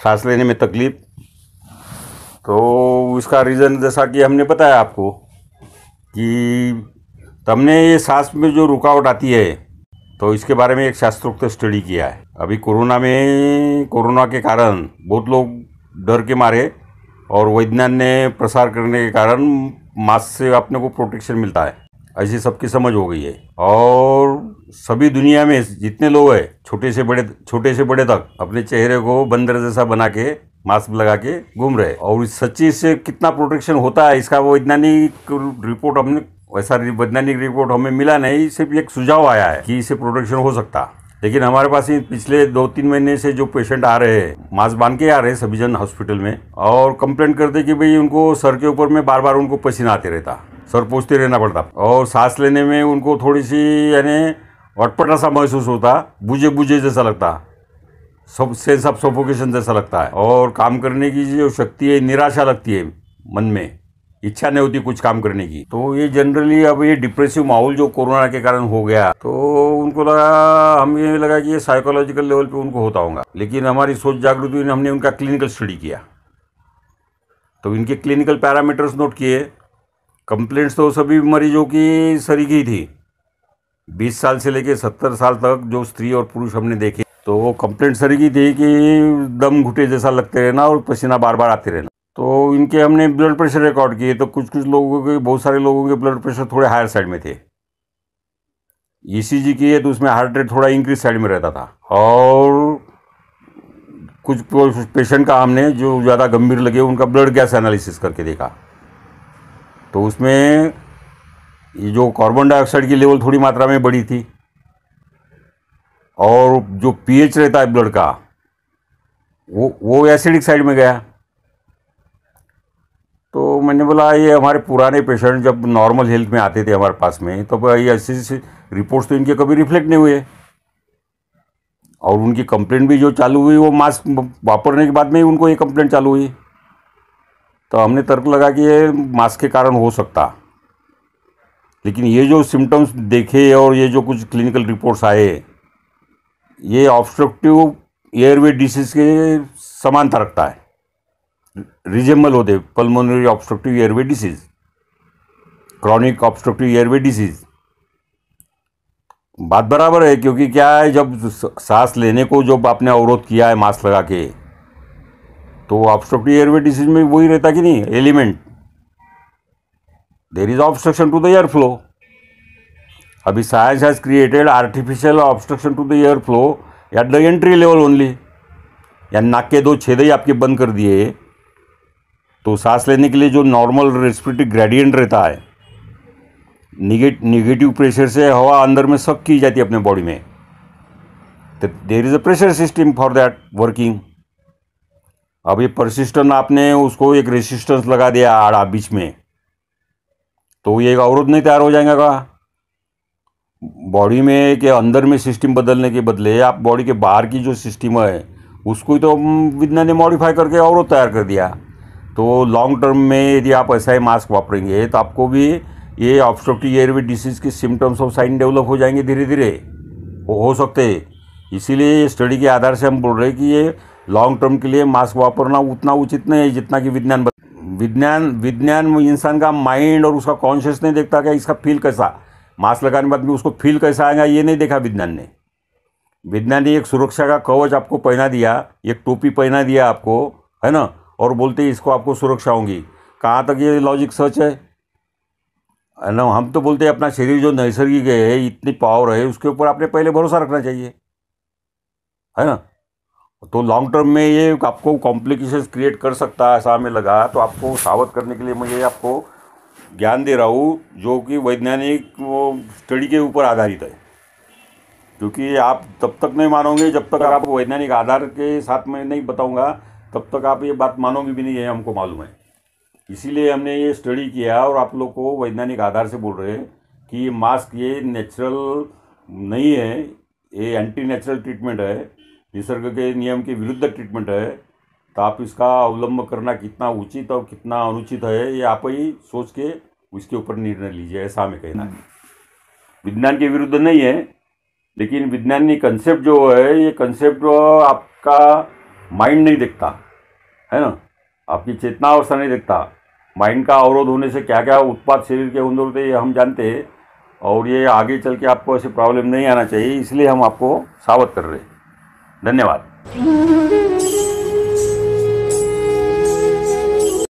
सांस लेने में तकलीफ तो उसका रीज़न जैसा कि हमने बताया आपको कि तुमने ये सांस में जो रुकावट आती है तो इसके बारे में एक शास्त्रोक्त स्टडी किया है अभी कोरोना में कोरोना के कारण बहुत लोग डर के मारे और वैज्ञान ने प्रसार करने के कारण मास्क से अपने को प्रोटेक्शन मिलता है ऐसी सबकी समझ हो गई है और सभी दुनिया में जितने लोग हैं छोटे से बड़े छोटे से बड़े तक अपने चेहरे को बंदर जैसा बना के मास्क लगा के घूम रहे और इस सच्ची से कितना प्रोटेक्शन होता है इसका वो वैज्ञानिक रिपोर्ट हमने वैसा वैज्ञानिक रिपोर्ट हमें मिला नहीं सिर्फ एक सुझाव आया है कि इससे प्रोटेक्शन हो सकता लेकिन हमारे पास पिछले दो तीन महीने से जो पेशेंट आ रहे हैं मास्क बांध के आ रहे हैं सभी जन हॉस्पिटल में और कंप्लेंट करते कि भाई उनको सर के ऊपर में बार बार उनको पसीना आते रहता सर पोचते रहना पड़ता और सांस लेने में उनको थोड़ी सी यानी अटपटा सा महसूस होता बुझे बुझे जैसा लगता सब सेंस ऑफ सोफोकेशन जैसा लगता है और काम करने की जो शक्ति है निराशा लगती है मन में इच्छा नहीं होती कुछ काम करने की तो ये जनरली अब ये डिप्रेसिव माहौल जो कोरोना के कारण हो गया तो उनको लगा हमें लगा कि ये साइकोलॉजिकल लेवल पे उनको होता होगा लेकिन हमारी सोच जागृति ने हमने उनका क्लिनिकल स्टडी किया तो इनके क्लिनिकल पैरामीटर्स नोट किए कंप्लेंट्स तो सभी मरीजों की सरी की थी बीस साल से लेके सत्तर साल तक जो स्त्री और पुरुष हमने देखे तो वो कंप्लेंट की थी कि दम घुटे जैसा लगते रहना और पसीना बार बार आते रहना तो इनके हमने ब्लड प्रेशर रिकॉर्ड किए तो कुछ कुछ लोगों के बहुत सारे लोगों के ब्लड प्रेशर थोड़े हायर साइड में थे ई सी जी किए तो उसमें हार्ट रेट थोड़ा इंक्रीज साइड में रहता था और कुछ पेशेंट का हमने जो ज़्यादा गंभीर लगे उनका ब्लड गैस एनालिसिस करके देखा तो उसमें ये जो कार्बन डाइऑक्साइड की लेवल थोड़ी मात्रा में बढ़ी थी और जो पीएच रहता है ब्लड का वो वो एसिडिक साइड में गया तो मैंने बोला ये हमारे पुराने पेशेंट जब नॉर्मल हेल्थ में आते थे हमारे पास में तो ये ऐसी रिपोर्ट्स तो इनके कभी रिफ्लेक्ट नहीं हुए और उनकी कंप्लेंट भी जो चालू हुई वो मास्क वापरने के बाद में ही उनको ये कंप्लेंट चालू हुई तो हमने तर्क लगा कि ये मास्क के कारण हो सकता लेकिन ये जो सिम्टम्स देखे और ये जो कुछ क्लिनिकल रिपोर्ट्स आए ये ऑब्स्ट्रक्टिव एयरवे डिसीज के समानता रखता है रिजेम्बल होते pulmonary obstructive airway disease chronic obstructive airway disease बात बराबर है क्योंकि क्या है जब सांस लेने को जब आपने अवरोध किया है मास्क लगा के तो ऑब्स्ट्रक्टिव एयरवे डिसीज में वही रहता कि नहीं element there is obstruction to the air flow अभी science has created artificial obstruction to the air flow at the entry level only या नाक के दो छेद ही आपके बंद कर दिए तो सांस लेने के लिए जो नॉर्मल रेस्पिरेटरी ग्रेडियंट रहता है निगेट निगेटिव प्रेशर से हवा अंदर में सब की जाती है अपने बॉडी में there is a pressure system for that working अब ये परसिस्टेंट आपने उसको एक रेसिस्टेंस लगा दिया आड़ा बीच में तो ये एक अवरोध नहीं तैयार हो जाएगा का बॉडी में के अंदर में सिस्टम बदलने के बदले आप बॉडी के बाहर की जो सिस्टम है उसको ही तो विज्ञान ने मॉडिफाई करके अवरोध तैयार कर दिया तो लॉन्ग टर्म में यदि आप ऐसा ही मास्क वापरेंगे तो आपको भी ये ऑब्स्ट्रक्टिव एयरवे डिसीज़ के सिम्टम्स और साइन डेवलप हो जाएंगे धीरे धीरे वो हो सकते इसीलिए स्टडी के आधार से हम बोल रहे हैं कि ये लॉन्ग टर्म के लिए मास्क वापरना उतना उचित नहीं है जितना कि विज्ञान विज्ञान विज्ञान इंसान का माइंड और उसका कॉन्शियस नहीं देखता कि इसका फील कैसा मास्क लगाने के बाद में उसको फील कैसा आएगा ये नहीं देखा विज्ञान ने विज्ञान ने एक सुरक्षा का कवच आपको पहना दिया एक टोपी पहना दिया आपको है ना और बोलते इसको आपको सुरक्षा होगी कहाँ तक ये लॉजिक सच है ना हम तो बोलते हैं अपना शरीर जो नैसर्गिक है इतनी पावर है उसके ऊपर आपने पहले भरोसा रखना चाहिए है ना तो लॉन्ग टर्म में ये आपको कॉम्प्लिकेशंस क्रिएट कर सकता है ऐसा हमें लगा तो आपको सावध करने के लिए मैं ये आपको ज्ञान दे रहा हूँ जो कि वैज्ञानिक वो स्टडी के ऊपर आधारित है क्योंकि आप तब तक नहीं मानोगे जब तक आप वैज्ञानिक आधार के साथ में नहीं बताऊँगा तब तक आप ये बात मानोगे भी नहीं है हमको मालूम है इसीलिए हमने ये स्टडी किया और आप लोग को वैज्ञानिक आधार से बोल रहे हैं कि मास्क ये नेचुरल नहीं है ये एंटी नेचुरल ट्रीटमेंट है निसर्ग के नियम के विरुद्ध ट्रीटमेंट है तो आप इसका अवलंब करना कितना उचित और कितना अनुचित है ये आप ही सोच के उसके ऊपर निर्णय लीजिए ऐसा हमें कहना है विज्ञान के विरुद्ध नहीं है लेकिन विज्ञानी कंसेप्ट जो है ये कंसेप्ट आपका माइंड नहीं देखता है ना आपकी चेतना अवस्था नहीं देखता माइंड का अवरोध होने से क्या क्या उत्पाद शरीर के अंदर होते ये हम जानते हैं और ये आगे चल के आपको ऐसे प्रॉब्लम नहीं आना चाहिए इसलिए हम आपको सावध कर रहे हैं धन्यवाद